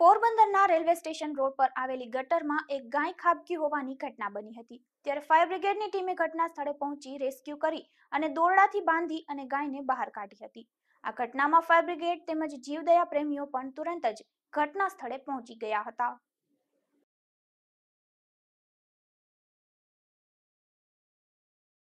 પોરબંદરના railway station road પર આવેલી ગટરમાં એક ગાય ખાબકી હોવાની ઘટના બની હતી ત્યારે ફાયર બ્રિગેડની ટીમે ઘટના સ્થળે પહોંચી રેસ્ક્યુ કરી અને દોરડાથી બાંધી અને ગાયને બહાર કાઢી હતી આ ઘટનામાં ફાયર બ્રિગેડ તેમજ જીવદયા પ્રેમીઓ પણ તુરંત જ ઘટના સ્થળે પહોંચી ગયા હતા